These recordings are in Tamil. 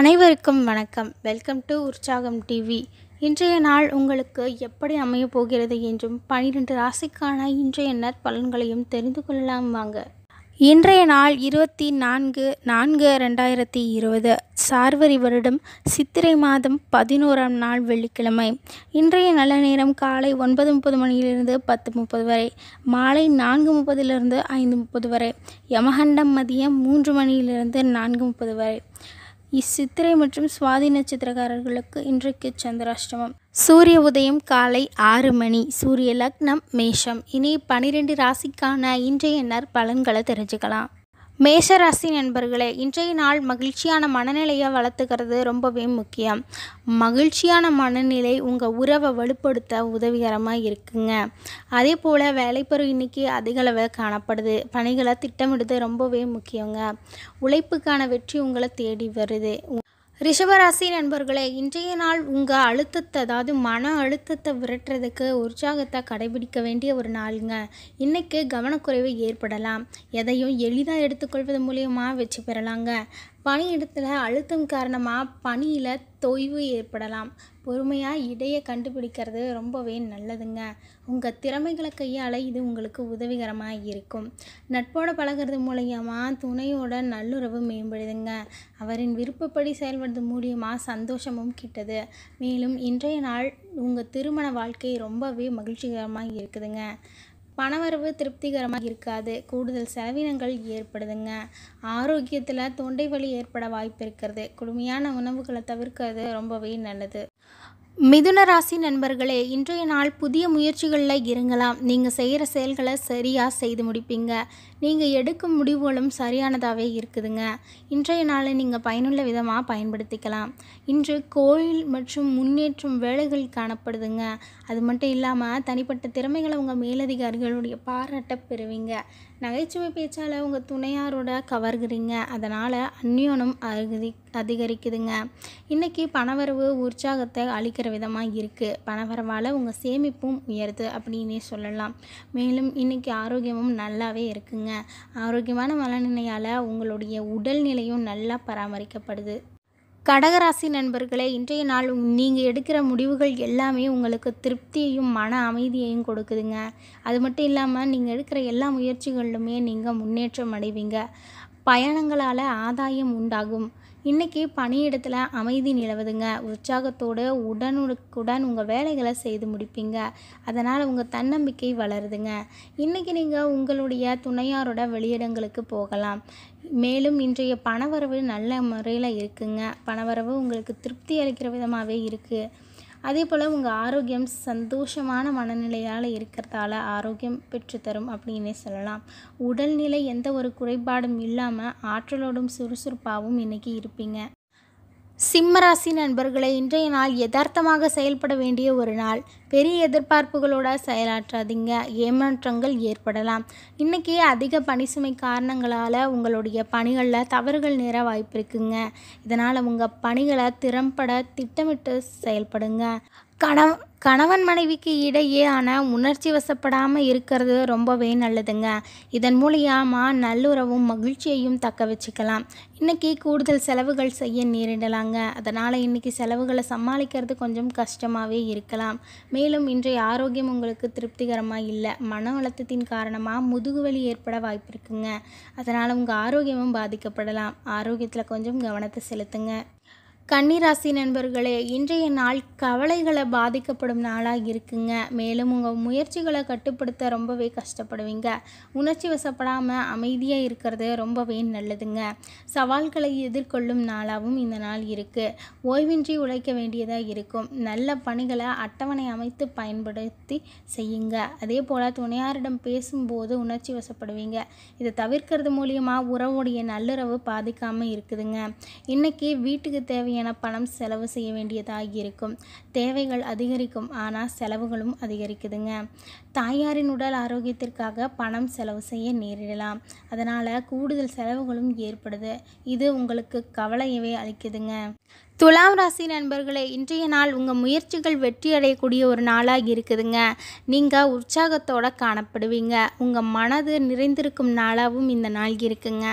அனைவருக்கும் வணக்கம் வெல்கம் டு உற்சாகம் டிவி இன்றைய நாள் உங்களுக்கு எப்படி அமையப் போகிறது என்றும் பனிரெண்டு ராசிக்கான இன்றைய நற்பலன்களையும் தெரிந்து கொள்ளலாம் வாங்க இன்றைய நாள் இருபத்தி நான்கு நான்கு ரெண்டாயிரத்தி இருபது சார்வரி வருடம் சித்திரை மாதம் பதினோராம் நாள் வெள்ளிக்கிழமை இன்றைய நல்ல நேரம் காலை ஒன்பது முப்பது மணியிலிருந்து பத்து முப்பது வரை மாலை நான்கு முப்பதிலிருந்து ஐந்து முப்பது வரை யமகண்டம் மதியம் மூன்று மணியிலிருந்து நான்கு முப்பது வரை இச்சித்திரை மற்றும் சுவாதி நட்சத்திரக்காரர்களுக்கு இன்றைக்கு சந்திராஷ்டமம் சூரிய உதயம் காலை ஆறு மணி சூரிய லக்னம் மேஷம் இனி பனிரெண்டு ராசிக்கான இன்றைய நற்பலன்களை தெரிஞ்சுக்கலாம் மேஷராசி நண்பர்களே இன்றைய நாள் மகிழ்ச்சியான மனநிலையை வளர்த்துக்கிறது ரொம்பவே முக்கியம் மகிழ்ச்சியான மனநிலை உங்கள் உறவை வலுப்படுத்த உதவிகரமாக இருக்குங்க அதே போல் வேலைப்பரு இன்னைக்கு அதிகளவு காணப்படுது பணிகளை திட்டமிடுது ரொம்பவே முக்கியங்க உழைப்புக்கான வெற்றி உங்களை தேடி வருது ரிஷபராசி நண்பர்களே இன்றைய நாள் உங்கள் அழுத்தத்தை அதாவது மன அழுத்தத்தை விரட்டுறதுக்கு உற்சாகத்தை கடைபிடிக்க வேண்டிய ஒரு நாளுங்க இன்றைக்கு கவனக்குறைவு ஏற்படலாம் எதையும் எளிதாக எடுத்துக்கொள்வது மூலியமாக வெற்றி பெறலாங்க பணியிடத்தில் அழுத்தம் காரணமாக பணியில் தொய்வு ஏற்படலாம் பொறுமையாக இடையை கண்டுபிடிக்கிறது ரொம்பவே நல்லதுங்க உங்கள் திறமைகளை கையால் இது உங்களுக்கு உதவிகரமாக இருக்கும் நட்போட பழகிறது மூலயமா துணையோட நல்லுறவு மேம்படுதுங்க அவரின் விருப்பப்படி செயல்படுறது மூலியமாக சந்தோஷமும் கிட்டது மேலும் இன்றைய நாள் உங்கள் திருமண வாழ்க்கை ரொம்பவே மகிழ்ச்சிகரமாக இருக்குதுங்க பணவரவு திருப்திகரமாக இருக்காது கூடுதல் செலவினங்கள் ஏற்படுதுங்க ஆரோக்கியத்தில் தொண்டை வலி ஏற்பட வாய்ப்பு இருக்கிறது குளுமையான உணவுகளை தவிர்க்கிறது ரொம்பவே நல்லது மிதுன ராசி நண்பர்களே இன்றைய நாள் புதிய முயற்சிகளில் இறங்கலாம் நீங்கள் செய்கிற செயல்களை சரியாக செய்து முடிப்பீங்க நீங்கள் எடுக்கும் முடிவுகளும் சரியானதாகவே இருக்குதுங்க இன்றைய நாளை நீங்கள் பயனுள்ள விதமாக பயன்படுத்திக்கலாம் இன்று கோயில் மற்றும் முன்னேற்றம் வேலைகள் காணப்படுதுங்க அது மட்டும் இல்லாமல் தனிப்பட்ட திறமைகளை உங்கள் மேலதிகாரிகளுடைய பாராட்ட பெறுவீங்க நகைச்சுவை பேச்சால் உங்கள் துணையாரோட கவர்கிறீங்க அதனால் அந்யோனம் அருகதி அதிகரிக்குதுங்க இன்றைக்கி பணவரவு உற்சாகத்தை அளிக்கிற விதமாக இருக்குது பணவரவால் உங்கள் சேமிப்பும் உயருது அப்படின்னே சொல்லலாம் மேலும் இன்றைக்கி ஆரோக்கியமும் நல்லாவே இருக்குங்க ஆரோக்கியமான மனநிலையால் உங்களுடைய உடல்நிலையும் நல்லா பராமரிக்கப்படுது கடகராசி நண்பர்களே இன்றைய நாள் நீங்கள் எடுக்கிற முடிவுகள் எல்லாமே உங்களுக்கு திருப்தியையும் மன அமைதியையும் கொடுக்குதுங்க அது மட்டும் இல்லாமல் நீங்கள் எடுக்கிற எல்லா முயற்சிகளிலுமே நீங்கள் முன்னேற்றம் அடைவீங்க பயணங்களால் ஆதாயம் உண்டாகும் இன்றைக்கி பணியிடத்தில் அமைதி நிலவுதுங்க உற்சாகத்தோடு உடனுக்குடன் உங்கள் வேலைகளை செய்து முடிப்பீங்க அதனால் உங்கள் தன்னம்பிக்கை வளருதுங்க இன்றைக்கி நீங்கள் உங்களுடைய துணையாரோட வெளியிடங்களுக்கு போகலாம் மேலும் இன்றைய பணவரவு நல்ல முறையில் இருக்குங்க பணவரவு உங்களுக்கு திருப்தி அளிக்கிற விதமாகவே இருக்குது அதே போல் உங்கள் ஆரோக்கியம் சந்தோஷமான மனநிலையால் இருக்கிறதால ஆரோக்கியம் பெற்றுத்தரும் அப்படின்னே சொல்லலாம் உடல்நிலை எந்த ஒரு குறைபாடும் இல்லாமல் ஆற்றலோடும் சுறுசுறுப்பாகவும் இன்றைக்கி இருப்பீங்க சிம்மராசி நண்பர்களை இன்றைய நாள் யதார்த்தமாக செயல்பட வேண்டிய ஒரு நாள் பெரிய எதிர்பார்ப்புகளோட செயலாற்றாதீங்க ஏமாற்றங்கள் ஏற்படலாம் இன்றைக்கி அதிக பணிசுமை காரணங்களால் உங்களுடைய பணிகளில் தவறுகள் நேர வாய்ப்பு இருக்குங்க இதனால் உங்கள் பணிகளை திறம்பட திட்டமிட்டு செயல்படுங்க கணவன் கணவன் மனைவிக்கு இடையே ஆனால் உணர்ச்சி வசப்படாமல் இருக்கிறது ரொம்பவே நல்லதுங்க இதன் மூலியமாக நல்லுறவும் மகிழ்ச்சியையும் தக்க வச்சுக்கலாம் இன்றைக்கி கூடுதல் செலவுகள் செய்ய நேரிடலாங்க அதனால் இன்றைக்கி செலவுகளை சமாளிக்கிறது கொஞ்சம் கஷ்டமாகவே இருக்கலாம் மேலும் இன்றைய ஆரோக்கியம் உங்களுக்கு திருப்திகரமாக இல்லை மன அழுத்தத்தின் காரணமாக முதுகுவலி ஏற்பட வாய்ப்பு இருக்குங்க அதனால் உங்கள் ஆரோக்கியமும் பாதிக்கப்படலாம் ஆரோக்கியத்தில் கொஞ்சம் கவனத்தை செலுத்துங்க கன்னிராசி நண்பர்களே இன்றைய நாள் கவலைகளை பாதிக்கப்படும் நாளாக இருக்குங்க மேலும் உங்கள் முயற்சிகளை கட்டுப்படுத்த ரொம்பவே கஷ்டப்படுவீங்க உணர்ச்சி வசப்படாமல் அமைதியாக இருக்கிறது ரொம்பவே நல்லதுங்க சவால்களை எதிர்கொள்ளும் நாளாகவும் இந்த நாள் இருக்குது ஓய்வின்றி உழைக்க வேண்டியதாக இருக்கும் நல்ல பணிகளை அட்டவணை அமைத்து பயன்படுத்தி செய்யுங்க அதே போல் துணையாரிடம் பேசும்போது உணர்ச்சி வசப்படுவீங்க இதை தவிர்க்கிறது மூலியமாக உறவுடைய நல்லுறவு பாதிக்காமல் இருக்குதுங்க இன்றைக்கி வீட்டுக்கு தேவை தேவையான பணம் செலவு செய்ய வேண்டியதாக இருக்கும் தேவைகள் அதிகரிக்கும் ஆனால் செலவுகளும் அதிகரிக்குதுங்க தாயாரின் உடல் ஆரோக்கியத்திற்காக பணம் செலவு செய்ய நேரிடலாம் அதனால் கூடுதல் செலவுகளும் ஏற்படுது இது உங்களுக்கு கவலையவே அளிக்குதுங்க துலாம் ராசி நண்பர்களே இன்றைய நாள் உங்கள் முயற்சிகள் வெற்றி அடையக்கூடிய ஒரு நாளாக இருக்குதுங்க நீங்கள் உற்சாகத்தோடு காணப்படுவீங்க உங்கள் மனது நிறைந்திருக்கும் நாளாகவும் இந்த நாள் இருக்குங்க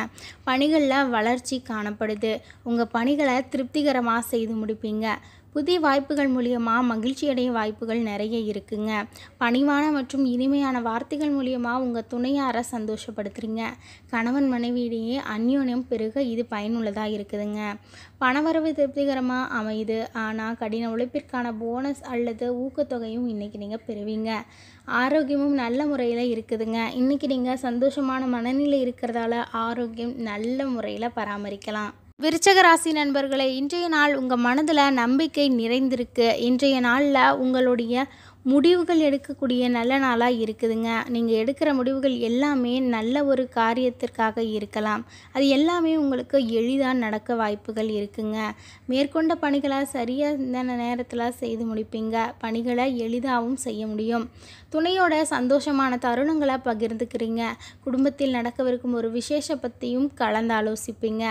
பணிகளில் வளர்ச்சி காணப்படுது உங்கள் பணிகளை திருப்திகரமாக செய்து முடிப்பீங்க புதிய வாய்ப்புகள் மூலியமாக மகிழ்ச்சியடைய வாய்ப்புகள் நிறைய இருக்குங்க பணிவான மற்றும் இனிமையான வார்த்தைகள் மூலியமாக உங்கள் துணையாரை சந்தோஷப்படுத்துகிறீங்க கணவன் மனைவியிடையே அந்யோன்யம் பெருக இது பயனுள்ளதாக இருக்குதுங்க பணவரவு திருப்திகரமாக அமையுது ஆனால் கடின உழைப்பிற்கான போனஸ் அல்லது ஊக்கத்தொகையும் இன்றைக்கி நீங்கள் பெறுவீங்க ஆரோக்கியமும் நல்ல முறையில் இருக்குதுங்க இன்றைக்கி நீங்கள் சந்தோஷமான மனநிலை இருக்கிறதால ஆரோக்கியம் நல்ல முறையில் பராமரிக்கலாம் விருச்சக ராசி நண்பர்களே இன்றைய நாள் உங்கள் மனதில் நம்பிக்கை நிறைந்திருக்கு இன்றைய நாளில் உங்களுடைய முடிவுகள் எடுக்கக்கூடிய நல்ல நாளாக இருக்குதுங்க நீங்கள் எடுக்கிற முடிவுகள் எல்லாமே நல்ல ஒரு காரியத்திற்காக இருக்கலாம் அது எல்லாமே உங்களுக்கு எளிதாக நடக்க வாய்ப்புகள் இருக்குங்க மேற்கொண்ட பணிகளை சரியாக இந்த நேரத்தில் செய்து முடிப்பீங்க பணிகளை எளிதாகவும் செய்ய முடியும் துணையோட சந்தோஷமான தருணங்களை பகிர்ந்துக்கிறீங்க குடும்பத்தில் நடக்கவிருக்கும் ஒரு விசேஷ பற்றியும் கலந்து ஆலோசிப்பீங்க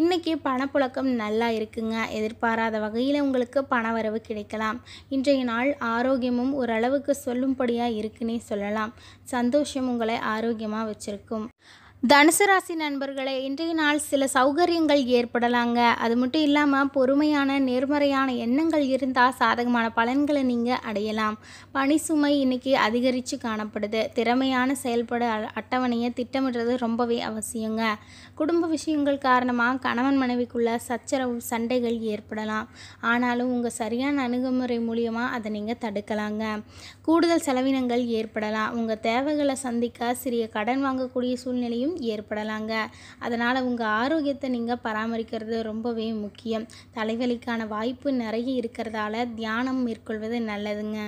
இன்றைக்கி பணப்புழக்கம் நல்லா இருக்குங்க எதிர்பாராத வகையில் உங்களுக்கு பண வரவு கிடைக்கலாம் இன்றைய நாள் ஆரோக்கியமும் ஓரளவுக்கு சொல்லும்படியாக இருக்குன்னே சொல்லலாம் சந்தோஷம் உங்களை ஆரோக்கியமாக வச்சுருக்கும் தனுசு ராசி நண்பர்களே இன்றைய நாள் சில சௌகரியங்கள் ஏற்படலாங்க அது மட்டும் இல்லாமல் பொறுமையான நேர்மறையான எண்ணங்கள் இருந்தால் சாதகமான பலன்களை நீங்கள் அடையலாம் பணி சுமை இன்னைக்கு அதிகரித்து காணப்படுது திறமையான செயல்பட அட்டவணையை திட்டமிடுறது ரொம்பவே அவசியங்க குடும்ப விஷயங்கள் காரணமாக கணவன் மனைவிக்குள்ள சச்சரவு சண்டைகள் ஏற்படலாம் ஆனாலும் உங்கள் சரியான அணுகுமுறை மூலியமாக அதை நீங்கள் தடுக்கலாங்க கூடுதல் செலவினங்கள் ஏற்படலாம் உங்கள் தேவைகளை சந்திக்க சிறிய கடன் வாங்கக்கூடிய சூழ்நிலையும் நோய்களும் ஏற்படலாங்க அதனால் உங்கள் ஆரோக்கியத்தை நீங்கள் பராமரிக்கிறது ரொம்பவே முக்கியம் தலைவலிக்கான வாய்ப்பு நிறைய இருக்கிறதால தியானம் மேற்கொள்வது நல்லதுங்க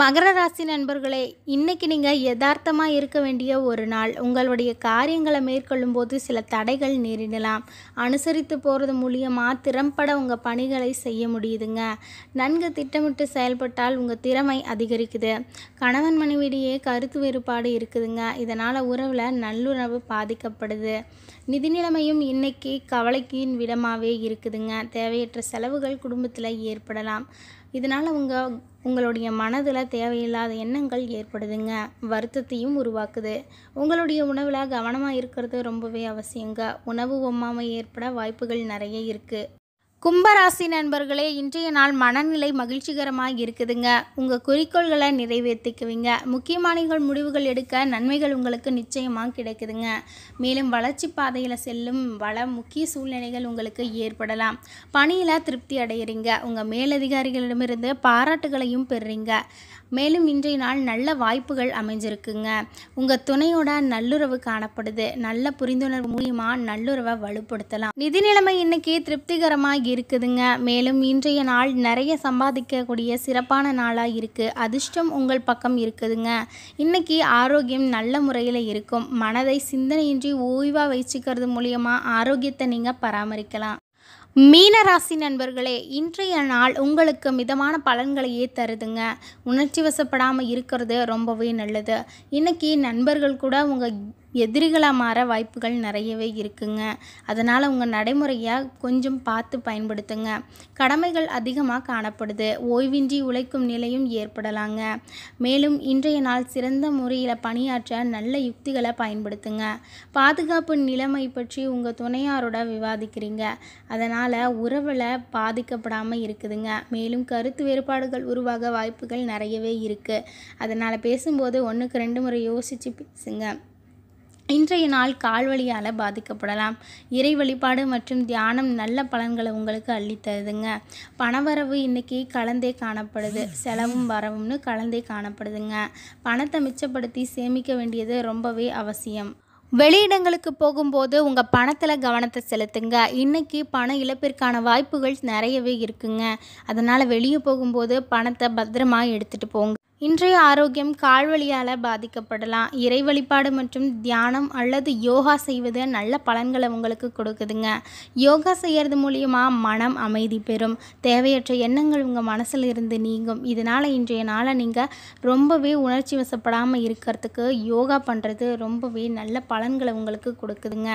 மகர ராசி நண்பர்களே இன்றைக்கி நீங்கள் யதார்த்தமாக இருக்க வேண்டிய ஒரு நாள் உங்களுடைய காரியங்களை மேற்கொள்ளும் போது சில தடைகள் நேரிடலாம் அனுசரித்து போகிறது மூலியமாக திறம்பட உங்கள் பணிகளை செய்ய முடியுதுங்க நன்கு திட்டமிட்டு செயல்பட்டால் உங்கள் திறமை அதிகரிக்குது கணவன் மனைவிடையே கருத்து வேறுபாடு இருக்குதுங்க இதனால் உறவில் நல்லுறவு பாதிக்கப்படுது நிதி நிலைமையும் இன்னைக்கு கவலைக்கின் விடமாகவே இருக்குதுங்க தேவையற்ற செலவுகள் குடும்பத்தில் ஏற்படலாம் இதனால் உங்கள் உங்களுடைய மனதில் தேவையில்லாத எண்ணங்கள் ஏற்படுதுங்க வருத்தத்தையும் உருவாக்குது உங்களுடைய உணவில் கவனமாக இருக்கிறது ரொம்பவே அவசியங்க உணவு ஒம்மாமை ஏற்பட வாய்ப்புகள் நிறைய இருக்குது கும்பராசி நண்பர்களே இன்றைய நாள் மனநிலை மகிழ்ச்சிகரமாக இருக்குதுங்க உங்கள் குறிக்கோள்களை நிறைவேற்றிக்குவீங்க முக்கியமான முடிவுகள் எடுக்க நன்மைகள் உங்களுக்கு நிச்சயமாக கிடைக்குதுங்க மேலும் வளர்ச்சி பாதையில் செல்லும் பல முக்கிய சூழ்நிலைகள் உங்களுக்கு ஏற்படலாம் பணியில் திருப்தி அடையிறீங்க உங்கள் மேலதிகாரிகளிடமிருந்து பாராட்டுகளையும் பெறுறீங்க மேலும் இன்றைய நாள் நல்ல வாய்ப்புகள் அமைஞ்சிருக்குங்க உங்கள் துணையோட நல்லுறவு காணப்படுது நல்ல புரிந்துணர்வு மூலியமாக நல்லுறவை வலுப்படுத்தலாம் நிதி நிலைமை இன்னைக்கு திருப்திகரமாக இருக்குதுங்க மேலும் இன்றைய நாள் நிறைய சம்பாதிக்கக்கூடிய சிறப்பான நாளாக இருக்குது அதிர்ஷ்டம் உங்கள் பக்கம் இருக்குதுங்க இன்னைக்கு ஆரோக்கியம் நல்ல முறையில் இருக்கும் மனதை சிந்தனையின்றி ஓய்வாக வச்சுக்கிறது மூலியமாக ஆரோக்கியத்தை நீங்கள் பராமரிக்கலாம் மீனராசி நண்பர்களே இன்றைய நாள் உங்களுக்கு மிதமான பலன்களையே தருதுங்க உணர்ச்சி வசப்படாமல் இருக்கிறது ரொம்பவே நல்லது இன்றைக்கி நண்பர்கள் கூட உங்கள் எதிரிகளாக மாற வாய்ப்புகள் நிறையவே இருக்குங்க அதனால் உங்கள் நடைமுறையாக கொஞ்சம் பார்த்து பயன்படுத்துங்க கடமைகள் அதிகமாக காணப்படுது ஓய்வின்றி உழைக்கும் நிலையும் ஏற்படலாங்க மேலும் இன்றைய நாள் சிறந்த முறையில் பணியாற்ற நல்ல யுக்திகளை பயன்படுத்துங்க பாதுகாப்பு நிலைமை பற்றி உங்கள் துணையாரோட விவாதிக்கிறீங்க அதனால் உறவில் பாதிக்கப்படாமல் இருக்குதுங்க மேலும் கருத்து வேறுபாடுகள் உருவாக வாய்ப்புகள் நிறையவே இருக்குது அதனால் பேசும்போது ஒன்றுக்கு ரெண்டு முறை யோசித்து பேசுங்க இன்றைய நாள் கால்வழியால் பாதிக்கப்படலாம் இறை வழிபாடு மற்றும் தியானம் நல்ல பலன்களை உங்களுக்கு அள்ளித்தருதுங்க பணவரவு இன்றைக்கி கலந்தே காணப்படுது செலவும் வரவும்னு கலந்தே காணப்படுதுங்க பணத்தை மிச்சப்படுத்தி சேமிக்க வேண்டியது ரொம்பவே அவசியம் வெளியிடங்களுக்கு போகும்போது உங்கள் பணத்தில் கவனத்தை செலுத்துங்க இன்றைக்கி பண இழப்பிற்கான வாய்ப்புகள் நிறையவே இருக்குங்க அதனால் வெளியே போகும்போது பணத்தை பத்திரமாக எடுத்துகிட்டு போங்க இன்றைய ஆரோக்கியம் கால் வழியால் பாதிக்கப்படலாம் இறை வழிபாடு மற்றும் தியானம் அல்லது யோகா செய்வது நல்ல பலன்களை உங்களுக்கு கொடுக்குதுங்க யோகா செய்கிறது மூலியமாக மனம் அமைதி பெறும் தேவையற்ற எண்ணங்கள் உங்கள் மனசில் இருந்து நீங்கும் இதனால் இன்றைய நாளை நீங்கள் ரொம்பவே உணர்ச்சி வசப்படாமல் இருக்கிறதுக்கு யோகா பண்ணுறது ரொம்பவே நல்ல பலன்களை உங்களுக்கு கொடுக்குதுங்க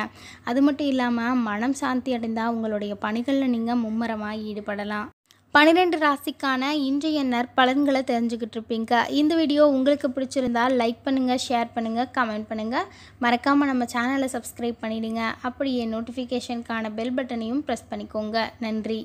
அது மட்டும் இல்லாமல் மனம் சாந்தி அடைந்தால் உங்களுடைய பணிகளில் நீங்கள் மும்முரமாக ஈடுபடலாம் பன்னிரெண்டு ராசிக்கான இன்றைய நற்பலன்களை தெரிஞ்சுக்கிட்டு இருப்பீங்க இந்த வீடியோ உங்களுக்கு பிடிச்சிருந்தால் லைக் பண்ணுங்கள் ஷேர் பண்ணுங்கள் கமெண்ட் பண்ணுங்கள் மறக்காமல் நம்ம சேனலை சப்ஸ்கிரைப் பண்ணிவிடுங்க அப்படியே நோட்டிஃபிகேஷனுக்கான பெல் பட்டனையும் ப்ரெஸ் பண்ணிக்கோங்க நன்றி